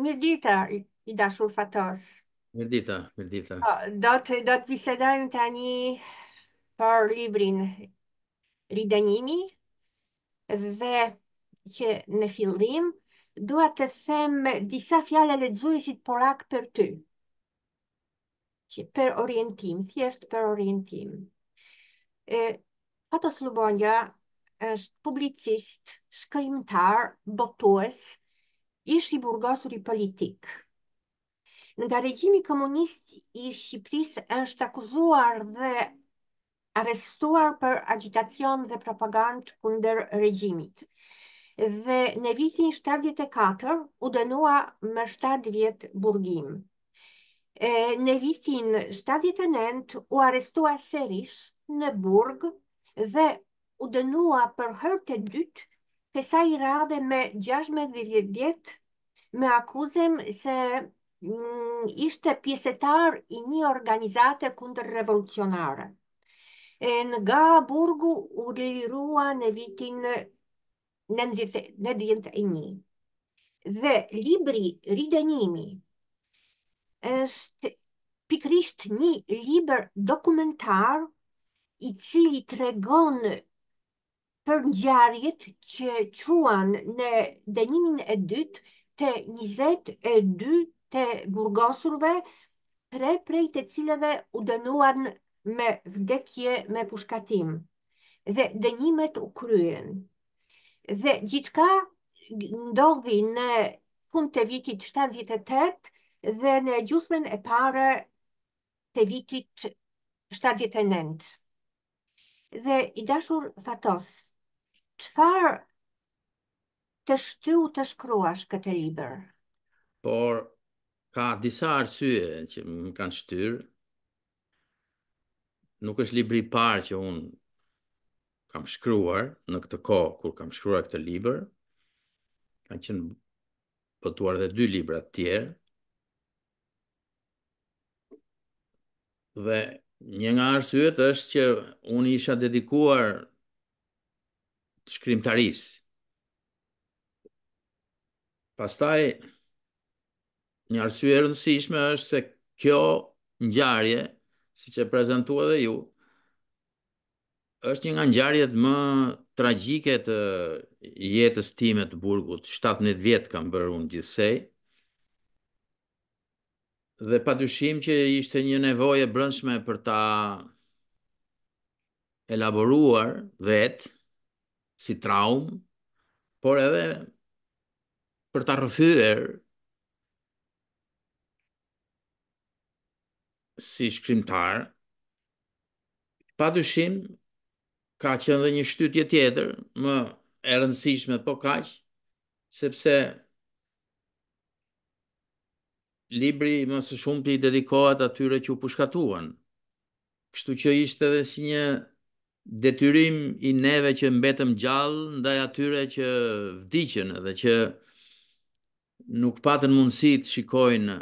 Mirë dita, i, dashur fatos. Mirë dita, mirë dita. Po, do të, do të tani për librin Ridanimi zë që në fillim dua të them disa fjale lexuesit polak për ty. Që per orientim, thjesht per orientim. E Fatos Lubonja është publicist, shkrimtar, botues, ish i burgosur politik. Nga regjimi komunist i Shqipëris është akuzuar dhe arestuar për agitacion dhe propagandë kunder regjimit. Dhe në vitin 74 u dënua me 7 vjet burgim. E, në vitin 79 u arestua serish në burg dhe u dënua për hërë të dytë pesa i radhe me 16 vjetë me akuzim se mm, ishte pjesetar i një organizate kundër revolucionare. E nga burgu u lirua në vitin 1991. Dhe libri Ridenimi është pikrisht një liber dokumentar i cili të për njarjet që quan në denimin e dytë të 22 të burgosurve, tre prej të cilëve u dënuan me vdekje me pushkatim dhe dënimet u kryen. Dhe gjithka ndodhi në fund të vitit 78 dhe në gjusmen e pare të vitit 79. Dhe i dashur fatosë, qëfar të shtu të shkruash këtë liber? Por, ka disa arsye që më kanë shtyrë. Nuk është libri parë që unë kam shkruar në këtë kohë kur kam shkruar këtë liber. Kanë qenë pëtuar dhe dy libra të tjerë. Dhe një nga arsyet është që unë isha dedikuar shkrimtaris. Pastaj, një arsye rëndësishme është se kjo ngjarje, si që prezentua dhe ju, është një nga ngjarjet më tragjike të jetës time të burgut. 17 vjet kam bërë unë gjithsej. Dhe padyshim që ishte një nevojë brëndshme brendshme për ta elaboruar vetë si traum, por edhe për ta rrëfyer si shkrimtar. Pa dyshim ka qenë edhe një shtytje tjetër më e rëndësishme po kaq sepse libri më së shumti i dedikohet atyre që u pushkatuan. Kështu që ishte edhe si një detyrim i neve që mbetëm gjallë ndaj atyre që vdiqen dhe që nuk patën mundësi të shikojnë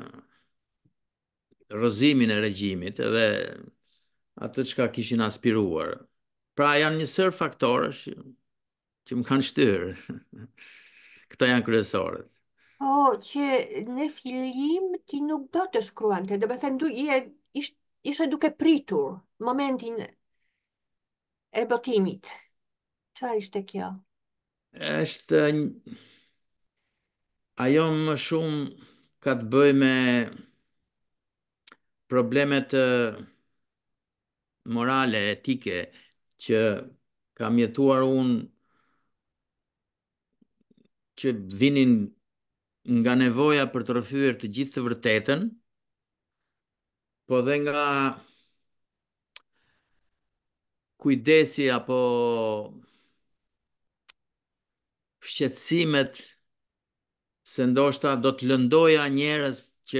rëzimin e regjimit dhe atë çka kishin aspiruar. Pra janë njësër faktorësh që më kanë shtyrë. Këta janë kryesorët. O, po, oh, që në fillim ti nuk do të shkruante, dhe bëthe i e duke pritur momentin e bëkimit. Qa ishte kjo? Eshte... Ajo më shumë ka të bëj me problemet morale, etike, që kam jetuar unë që vinin nga nevoja për të rëfyër të gjithë të vërtetën, po dhe nga kujdesi apo shqetsimet se ndoshta do të lëndoja njerës që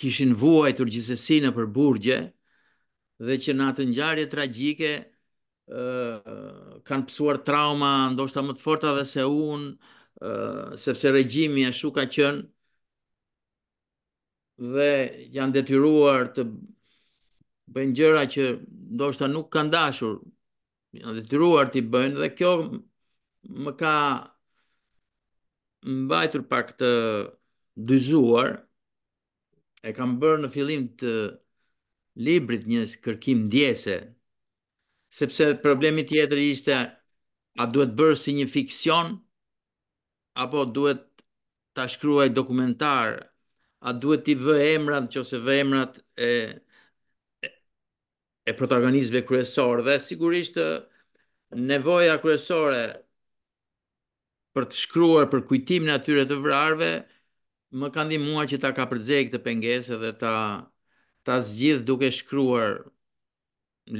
kishin vuaj të rgjisesi në për burgje dhe që në atë njarje tragike kanë pësuar trauma ndoshta më të forta dhe se unë sepse regjimi e shuka qënë dhe janë detyruar të bëjnë gjëra që ndoshta nuk kanë dashur, janë detyruar ti bëjnë dhe kjo më ka mbajtur pak të dyzuar. E kam bërë në fillim të librit një kërkim ndjesë, sepse problemi tjetër ishte a duhet bërë si një fiksion apo duhet ta shkruaj dokumentar a duhet ti vë emrat nëse vë emrat e e protagonistëve kryesor dhe sigurisht nevoja kryesore për të shkruar për kujtimin në atyre të vrarëve më di ndihmuar që ta kapërcej këtë pengese dhe ta ta zgjidh duke shkruar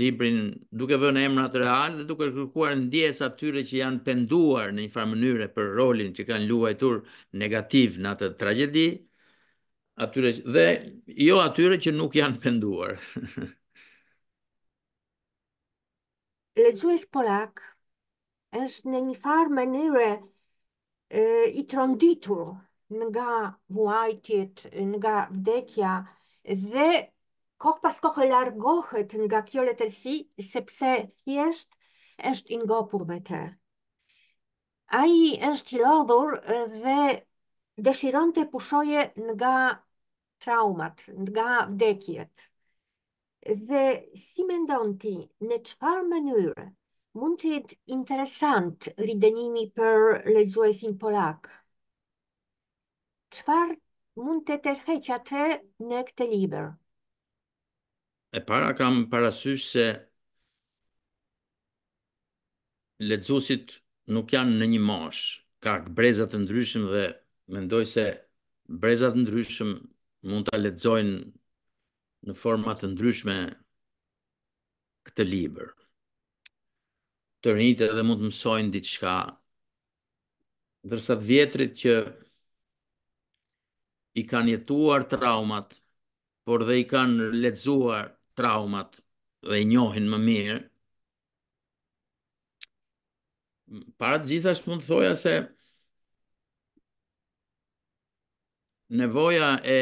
librin duke vënë emrat real dhe duke kërkuar dies atyre që janë penduar në një farë mënyre për rolin që kanë luajtur negativ në atë tragedi atyre dhe jo atyre që nuk janë penduar. lexues polak është në një farë mënyre e, i tronditur nga vuajtjet, nga vdekja dhe kohë pas kohë largohet nga kjo letërsi sepse thjesht është i ngopur me të. Ai është i lodhur dhe dëshiron të pushoje nga traumat, nga vdekjet dhe si me ti në qëfar mënyrë mund të jetë interesant rridenimi për lezuesin polak? Qëfar mund të tërheqa të në këtë liber? E para kam parasysh se lezuesit nuk janë në një mosh, ka brezat të ndryshëm dhe mendoj se brezat të ndryshëm mund të lezojnë në format të ndryshme këtë libër. Të rritë edhe mund të mësojnë diçka. Dërsa të vjetrit që i kanë jetuar traumat, por dhe i kanë letzuar traumat dhe i njohin më mirë, para të gjithash mund të thoja se nevoja e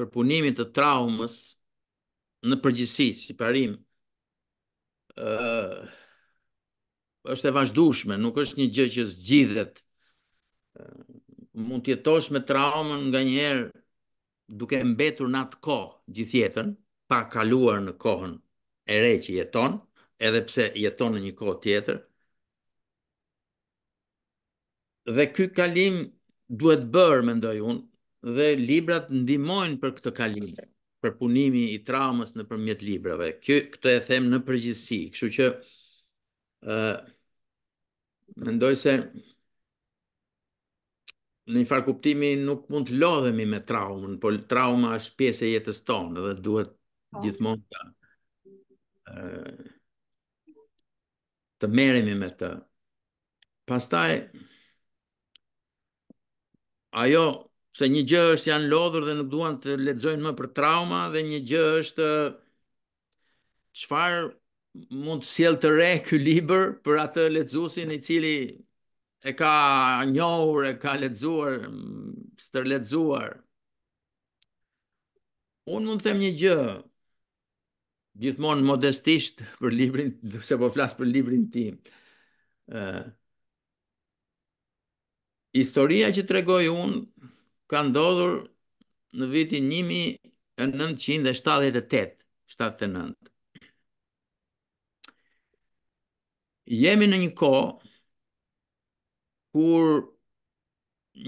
për punimin të traumës në përgjithësi, si parim, uh, është e vazhdushme, nuk është një gjë që zgjidhet. Uh, mund të jetosh me traumën nga duke mbetur në atë kohë gjithjetën, pa kaluar në kohën e re që jeton, edhe pse jeton në një kohë tjetër. Dhe ky kalim duhet bërë, mendoj unë, dhe librat ndimojnë për këtë kalim, për punimi i traumës në përmjet librave. Kjo, këtë e them në përgjithsi, kështu që uh, mendoj se në një farë kuptimi nuk mund të lodhemi me traumën, por trauma është pjesë e jetës tonë dhe duhet po. gjithmonë të, uh, të meremi me të. Pastaj, ajo se një gjë është janë lodhur dhe nuk duan të ledzojnë më për trauma, dhe një gjë është qëfar mund të siel të re liber për atë ledzusin i cili e ka njohur, e ka ledzuar, mm, së të ledzuar. Unë mund të them një gjë, gjithmonë modestisht për librin, se po flasë për librin tim, e... Historia që tregoj unë, ka ndodhur në vitin 1978-79. Jemi në një kohë kur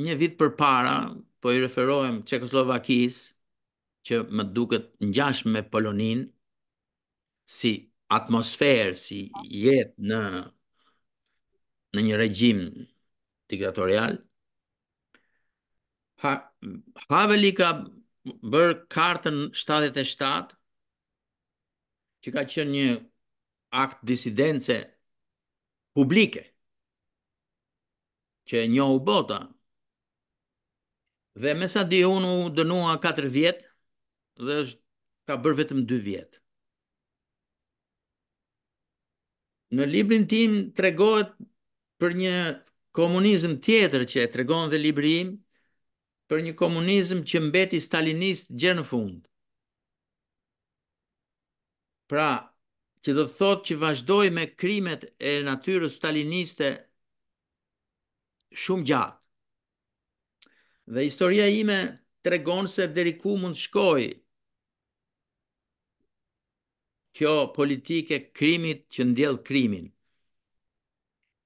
një vit për para, po i referohem Čekoslovakis, që më duket njash me Polonin, si atmosferë, si jetë në, në një regjim diktatorial, Haveli ka bërë kartën 77, që ka qënë një akt disidence publike, që e njohu bota. Dhe me sa di unë u dënua 4 vjetë, dhe është ka bërë vetëm 2 vjetë. Në librin tim tregohet për një komunizm tjetër që e tregon dhe librim, im, për një komunizm që mbeti stalinist gjë në fund. Pra, që do të thot që vazhdoj me krimet e natyrës staliniste shumë gjatë. Dhe historia ime të regonë se dheri ku mund shkoj kjo politike krimit që ndjel krimin.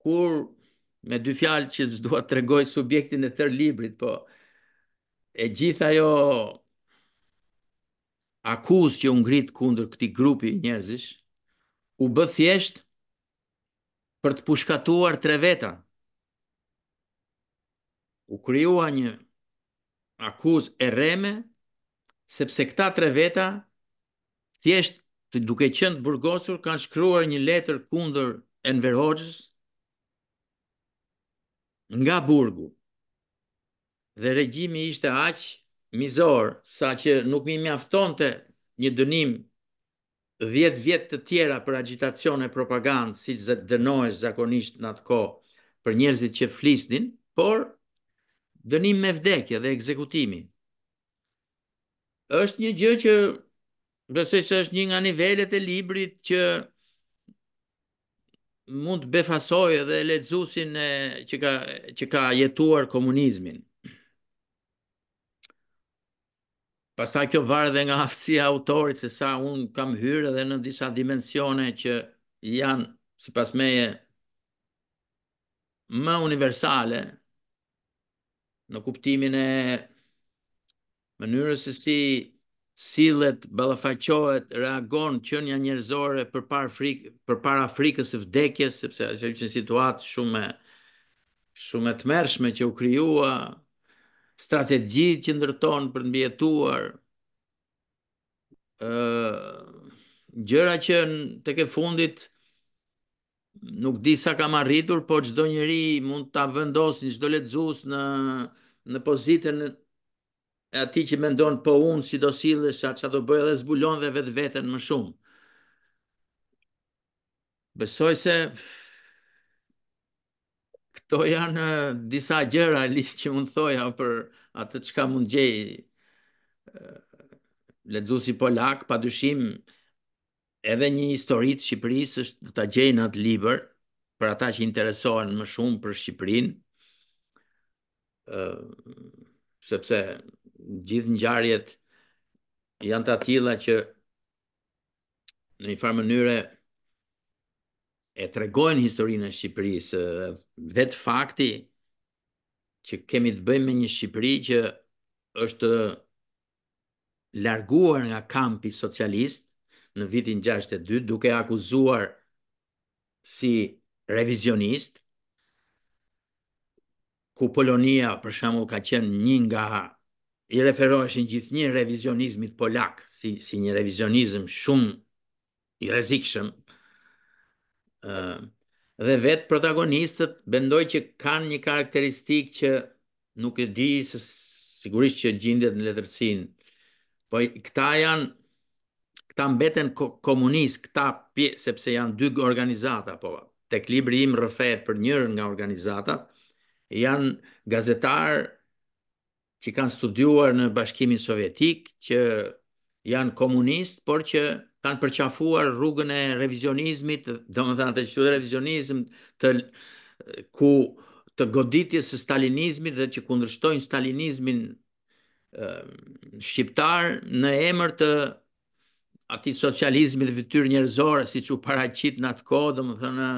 Kur me dy fjalë që zdua të regoj subjektin e thërë librit, po e gjitha jo akuz që unë gritë kundër këti grupi njerëzish, u bë thjesht për të pushkatuar tre veta. U kryua një akuz e reme, sepse këta tre veta, thjesht të duke qëndë burgosur, kanë shkryuar një letër kundër Enver Hoxhës, nga burgu dhe regjimi ishte aq mizor, sa që nuk mi mjaftonte një dënim 10 vjet të tjera për agitacion e propagandë, si zë dënojës zakonisht në atë ko për njerëzit që flisnin, por dënim me vdekje dhe ekzekutimi. është një gjë që besoj se është një nga nivellet e librit që mund të befasojë edhe lexuesin që ka që ka jetuar komunizmin. Pasta kjo varë dhe nga aftësia autorit, se sa unë kam hyrë dhe në disa dimensione që janë, si pas meje, më universale, në kuptimin e mënyrës e si silet, balafajqohet, reagon që një njërzore për para frikës e vdekjes, sepse që një situatë shumë e të mershme që u kryua, strategjit që ndërton për të mbijetuar ë gjëra që në, të ke fundit nuk di sa kam arritur, por çdo njëri mund ta vendosë çdo lexues në në pozitën e atij që mendon po unë si do sillesh sa çfarë do bëj dhe zbulon dhe vetveten më shumë. Besoj se këto janë disa gjëra që mund thoja për atë që ka mund gjej ledzusi polak, pa dyshim edhe një historitë Shqipëris është të gjej në atë liber, për ata që interesohen më shumë për Shqipërin, sepse gjithë gjarjet janë të atila që në një farë në një farë mënyre, e tregojnë historinë e Shqipërisë, vetë fakti që kemi të bëjmë me një Shqipëri që është larguar nga kampi socialist në vitin 62, duke akuzuar si revizionist, ku Polonia, për shembull, ka qenë një nga i referoheshin gjithnjë revizionizmit polak si si një revizionizëm shumë i rrezikshëm, dhe vetë protagonistët bendoj që kanë një karakteristikë që nuk e di se sigurisht që gjindet në letërsin, po këta janë, këta mbeten komunist, këta pje, sepse janë dy organizata, po tek libri im rëfet për njërin nga organizata, janë gazetarë që kanë studuar në bashkimin sovjetik, që janë komunist, por që kanë përqafuar rrugën e revizionizmit, dhe më thënë të që të revizionizm të ku të goditje së stalinizmit dhe që kundrështojnë stalinizmin shqiptar në emër të ati socializmi dhe vëtyr njërzore, si që paracit në atë kohë, dhe më thënë,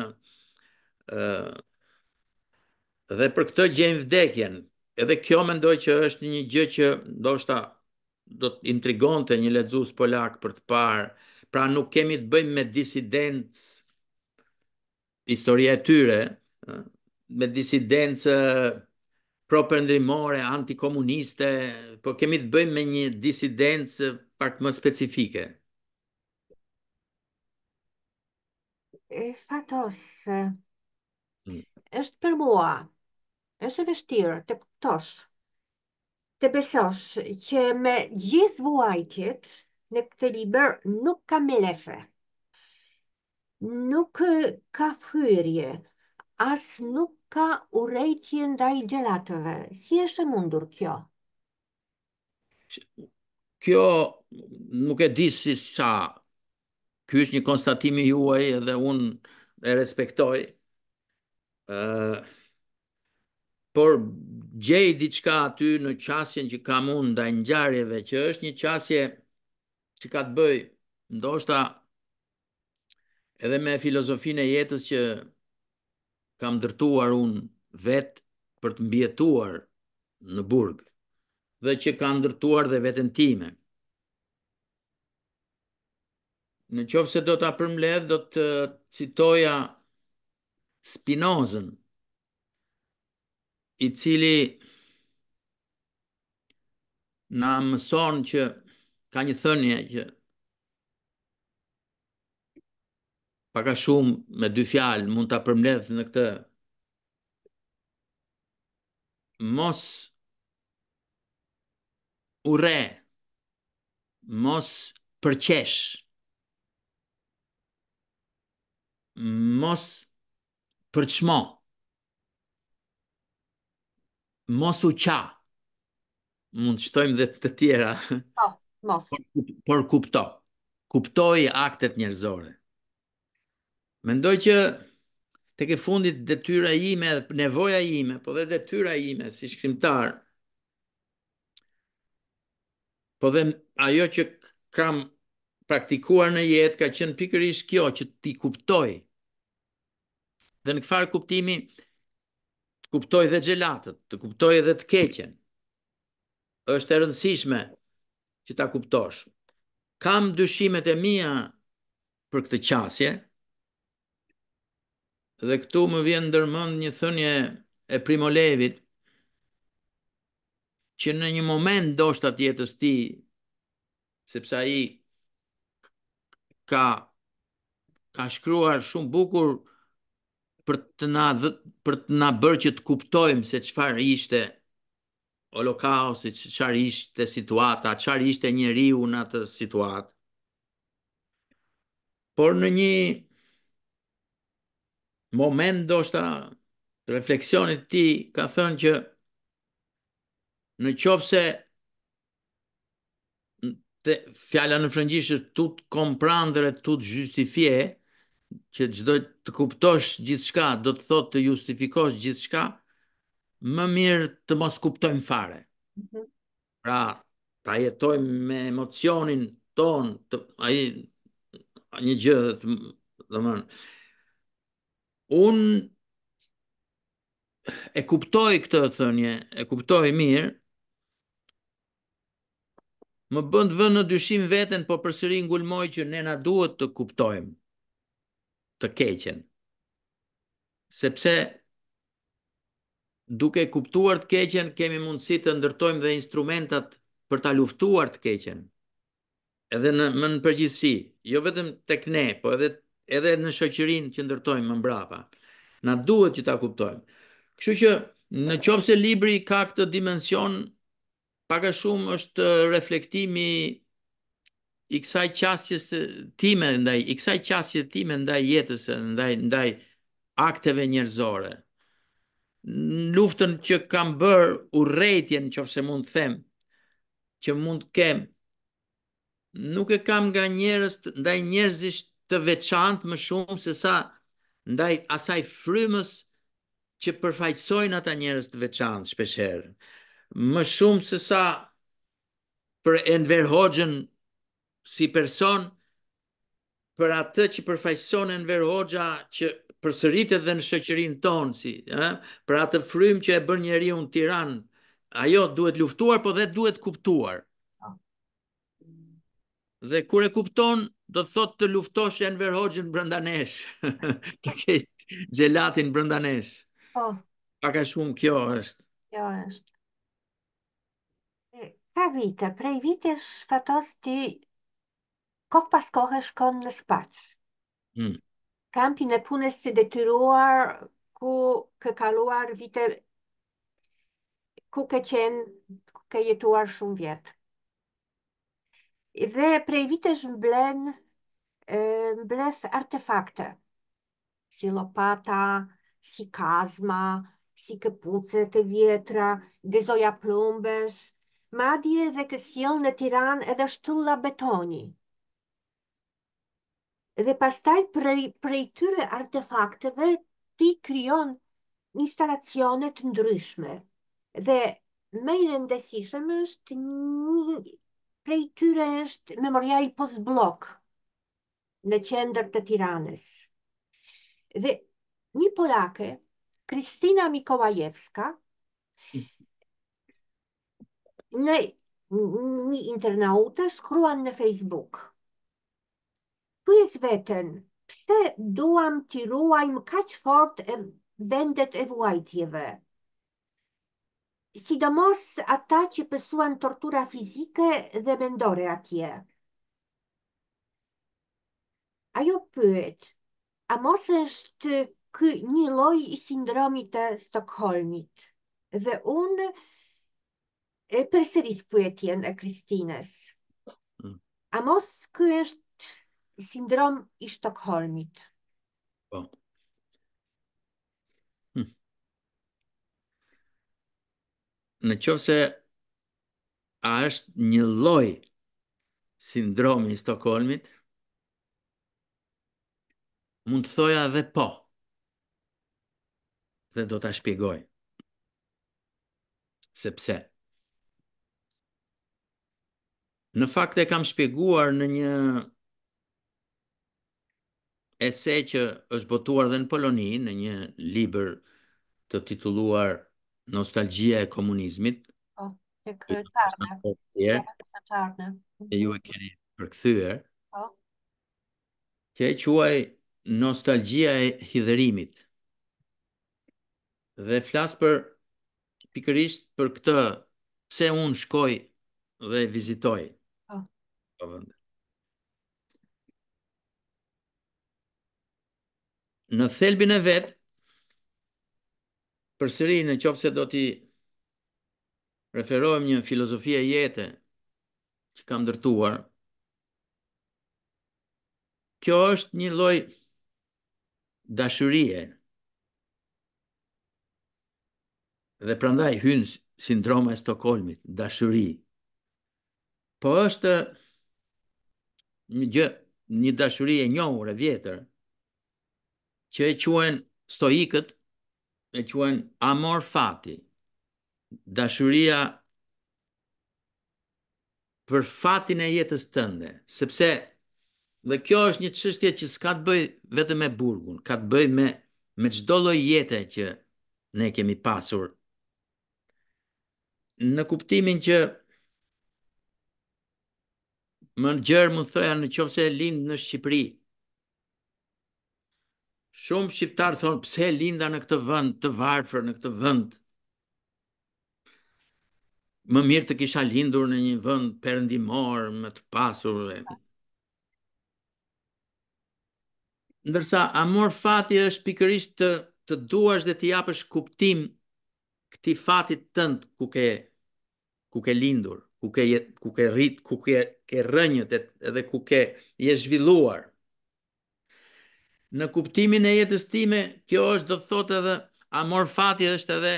dhe për këtë gjenë vdekjen, edhe kjo mendoj që është një gjë që do shta do të intrigon të një ledzus polak për të parë, Pra nuk kemi të bëjmë me disidencë historia e tyre, me disidencë pro përndrimore, antikomuniste, po kemi të bëjmë me një disidencë pak më specifike. E fatos, mm. është për mua, është e vështirë të këtosh, të besosh që me gjithë vuajtjet, në këtë liber nuk ka melefe, Nuk ka fyrje, as nuk ka urejtje nda i gjelatëve. Si e mundur kjo? Kjo nuk e di si sa. Kjo është një konstatimi juaj edhe unë e respektoj. Uh, por gjej diçka aty në qasjen që kam unë nda i njarjeve, që është një qasje që ka të bëj, ndoshta edhe me filozofinë e jetës që kam dërtuar unë vetë për të mbjetuar në burg dhe që kam dërtuar dhe vetën time. Në qofë se do të apërmledh, do të citoja Spinozën, i cili na mëson që ka një thënje që paka shumë me dy fjalë mund të përmbledh në këtë mos ure, mos përqesh, mos përqmo, mos u qa, mund shtojmë dhe të tjera. Po, Mos. Por kupto. Kuptoi aktet njerëzore. Mendoj që tek e fundit detyra ime dhe nevoja ime, po dhe detyra ime si shkrimtar. Po dhe ajo që kam praktikuar në jetë ka qen pikërisht kjo që ti kuptoj. Dhe në çfarë kuptimi kuptoj dhe gjelatët, të kuptoj edhe të keqen. Është e rëndësishme që ta kuptosh. Kam dyshimet e mia për këtë qasje, dhe këtu më vjen dërmënd një thënje e primo levit, që në një moment do shtë atë jetës ti, sepsa i ka, ka shkruar shumë bukur për të na, për të na bërë që të kuptojmë se qëfar ishte holokaustit, qëfar ishte situata, qëfar ishte njeri unë atë situatë. Por në një moment do shta refleksionit ti ka thënë që në qofë se të fjalla në frëngjishë të të komprandër e të të gjustifje, që të kuptosh gjithë shka, do të thotë të justifikosh gjithë shka, më mirë të mos kuptojmë fare. Mhm. Pra, ta jetojmë me emocionin ton, të, aji, një gjë dhe të dhe mënë. Unë e kuptoj këtë thënje, e kuptoj mirë, më bëndë vënë në dyshim veten, po përsëri ngulmoj që ne na duhet të kuptojmë të keqen. Sepse duke kuptuar të keqen, kemi mundësi të ndërtojmë dhe instrumentat për ta luftuar të keqen. Edhe në më në përgjithësi, jo vetëm tek ne, po edhe edhe në shoqërinë që ndërtojmë më mbrapa. Na duhet që ta kuptojmë. Kështu që në qovë se libri ka këtë dimension, paka shumë është reflektimi i kësaj qasjes time, ndaj, i kësaj qasjes time ndaj jetës, ndaj, ndaj akteve njërzore në luftën që kam bërë u rejtjen që ofse mund them, që mund kem, nuk e kam nga njerës, ndaj njerëzisht të veçantë më shumë se sa ndaj asaj frymës që përfaqësojnë ata njerëz të veçantë shpeshherë. Më shumë se sa për Enver Hoxhën si person, për atë që përfaqëson Enver Hoxha që përsërit edhe në shëqërin tonë, si, eh? për atë frym që e bërë njeri unë tiran, ajo duhet luftuar, po dhe duhet kuptuar. Ah. Dhe kur e kupton, do të thot të luftosh e në verhojgjën brëndanesh, të kejtë gjelatin brëndanesh. Po. Paka shumë kjo është. Kjo është. Ka vite, prej vite shfatos ti, kohë pas kohë shkon në spaqë. Hmm kampin e punës së detyruar ku ka kaluar vite ku ka qenë ku ka jetuar shumë vjet. Dhe prej vitesh mblen e, mbles artefakte si lopata, si kazma, si këpucë të vjetra, gëzoja plumbës, madje dhe kësjel në tiran edhe shtulla betoni dhe pastaj prej, prej tyre artefakteve ti kryon instalacionet ndryshme. Dhe me i rëndesishëm është një prej tyre është memorial post-blok në qender të tiranës. Dhe një polake, Kristina Mikovajevska, në një internauta shkruan në Facebook – pyes veten, pse duam të ruajmë kaq fort e vendet e vuajtjeve? Sidomos ata që pësuan tortura fizike dhe mendore atje. Ajo pyet, a mos është kë një loj i sindromit të Stokholmit? Dhe unë e përseris pyetjen e Kristines. Mm. A mos kë është sindrom i Stockholmit. Po. Hm. Në qovë se a është një loj sindromi i Stockholmit, mund të thoja dhe po, dhe do të shpjegoj. Sepse, në fakt e kam shpjeguar në një ese që është botuar dhe në Poloni në një liber të tituluar Nostalgia e komunizmit. Po, e kryetarë. E mhm. ju e keni përkthyer. Po. Që e quaj Nostalgia e hidhërimit. Dhe flas për pikërisht për këtë se un shkoj dhe vizitoj. Po. Po në thelbin e vet përsëri në qoftë se do ti referohem një filozofie jete jetë që kam ndërtuar kjo është një lloj dashurie dhe prandaj hyn sindroma e Stokholmit dashuri po është një gjë një dashuri e njohur e vjetër që e quen stoikët, e quen amor fati, dashuria për fatin e jetës tënde, sepse dhe kjo është një qështje që s'ka të bëj vetë me burgun, ka të bëj me, me qdo loj jetë që ne kemi pasur. Në kuptimin që më në gjërë më thëja në qofse e lindë në Shqipëri, Shumë shqiptarë thonë, pse linda në këtë vënd, të varfër në këtë vënd. Më mirë të kisha lindur në një vënd përndimor, më të pasur. Dhe. Ndërsa, amor fati është pikërisht të, të duash dhe të japësh kuptim këti fatit tëndë ku ke, ku ke lindur, ku ke, ku ke rrit, ku ke, ke rënjët edhe ku ke je zhvilluar në kuptimin e jetës time, kjo është do të thotë edhe amor fati është edhe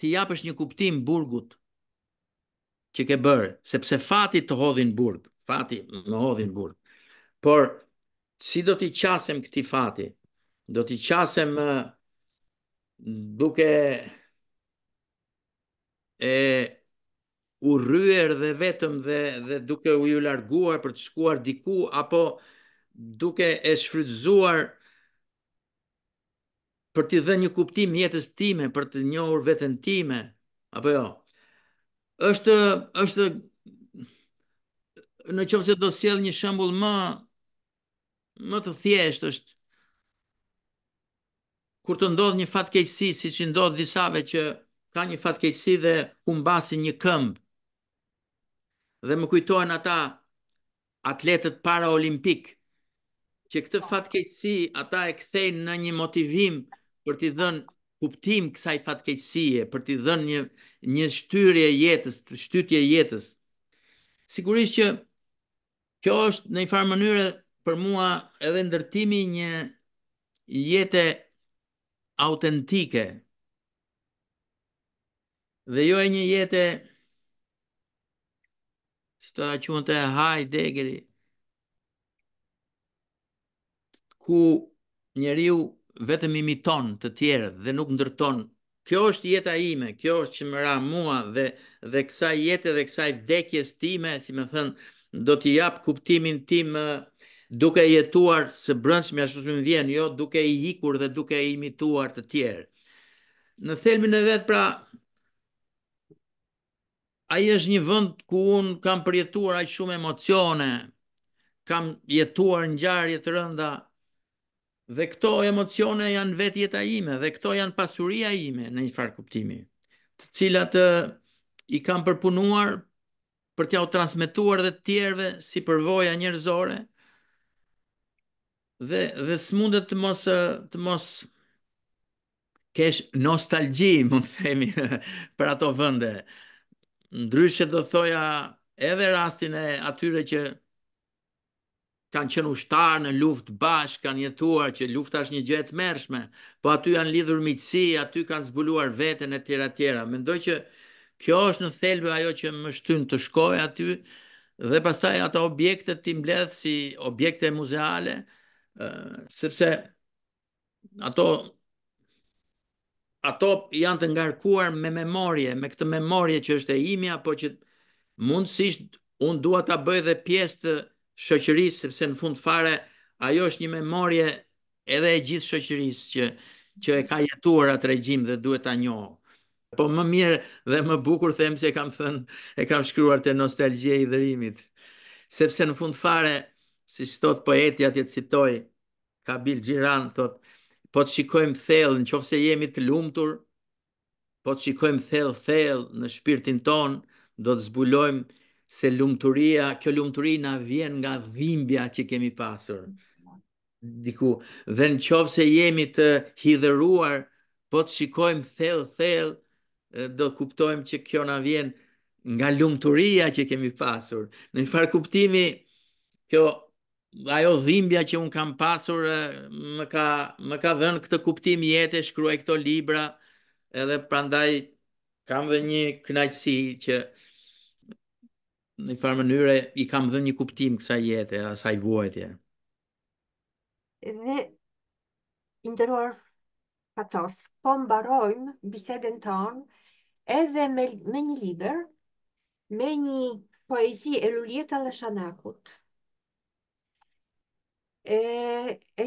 ti japësh një kuptim burgut që ke bërë, sepse fati të hodhin burg, fati më hodhin burg. Por, si do t'i qasem këti fati? Do t'i qasem duke e u rryer dhe vetëm dhe, dhe duke u ju larguar për të shkuar diku apo duke e shfrytzuar për t'i dhe një kuptim jetës time, për t'i njohur vetën time, apo jo, është, është në qëmë se do s'jel një shëmbull më, më të thjesht, është kur të ndodhë një fatkeqësi, si që ndodhë disave që ka një fatkeqësi dhe humbasin një këmbë, dhe më kujtojnë ata atletet para olimpikë, që këtë po. fatkeqësi ata e kthejnë në një motivim për t'i dhënë kuptim kësaj fatkeqësie, për t'i dhënë një një shtyrje jetës, shtytje jetës. Sigurisht që kjo është në një farë mënyrë për mua edhe ndërtimi një jete autentike. Dhe jo e një jete si të aqunë të hajë degëri, ku njeriu vetëm imiton të tjerët dhe nuk ndërton. Kjo është jeta ime, kjo është që më ra mua dhe dhe kësaj jete dhe kësaj vdekjes time, si më thën, do t'i jap kuptimin tim duke jetuar së brendshmi ashtu si më vjen, jo duke i ikur dhe duke i imituar të tjerë. Në thelmin e vet pra ai është një vend ku un kam përjetuar aq shumë emocione, kam jetuar ngjarje të rënda, dhe këto emocione janë vetjeta ime, dhe këto janë pasuria ime në një farë kuptimi, të cilat i kam përpunuar për t'ja u transmituar dhe tjerve si përvoja njërzore, dhe, dhe s'mundet të mos, të mos kesh nostalgji, mund themi, për ato vënde. Ndryshet do thoja edhe rastin e atyre që kanë qenë ushtarë në luftë bashkë, kanë jetuar që lufta është një e mërshme, po aty janë lidhur mitësi, aty kanë zbuluar vetën e tjera tjera. Mendoj që kjo është në thelbë ajo që më shtynë të shkoj aty, dhe pastaj ata objektet ti mbledh si objekte muzeale, uh, sepse ato ato janë të ngarkuar me memorie, me këtë memorie që është e imja, po që mundësisht unë dua ta bëj dhe pjesë të, shoqërisë sepse në fund fare ajo është një memorie edhe e gjithë shoqërisë që që e ka jetuar atë regjim dhe duhet ta njohë. Po më mirë dhe më bukur them se e kam thënë, e kam shkruar te nostalgjia i dhërimit. Sepse në fund fare, si thot poeti atje citoj Kabil Xhiran thot, po të shikojmë thellë nëse jemi të lumtur, po të shikojmë thellë thellë në shpirtin ton, do të zbulojmë se lumëturia, kjo lumëturia na vjen nga dhimbja që kemi pasur. Diku, dhe në qovë se jemi të hidhëruar, po të shikojmë thell, thell, do të kuptojmë që kjo na vjen nga lumëturia që kemi pasur. Në një farë kuptimi, kjo ajo dhimbja që unë kam pasur më ka, më ka dhenë këtë kuptim jetë, shkruaj këto libra, edhe prandaj kam dhe një knajtësi që në farë mënyre i kam dhe një kuptim kësa jetë, asaj vuajtje. Dhe, indëror, patos, po mbarojmë biseden tonë edhe me, me një liber, me një poezi e lulljeta lëshanakut. E, e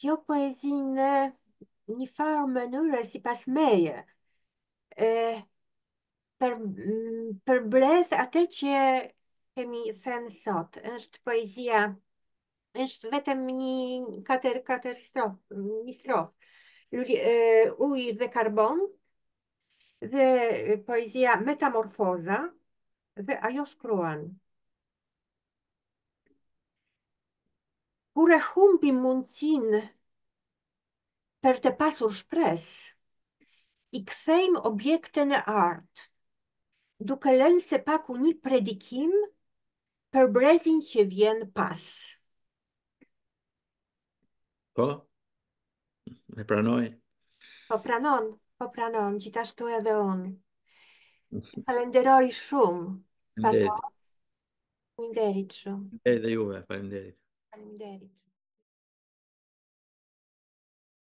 kjo poezi në një farë mënyre si pas meje, e, per, mm, per Blaise atecie chemii sensot, enszt poezja, enszt wetemni kater, katerstrof, mistrof, e, Uj de karbon, de poezja metamorfoza, de ajos kruan. Pure humbi muncin per te pasur i ixeim objectene art, duke lënë se paku një predikim për brezin që vjen pas. Po, me pranoj. Po pranon, po pranon, gjithashtu edhe unë. Falenderoj shumë, falenderit shumë. E dhe juve, falenderit. Falenderit.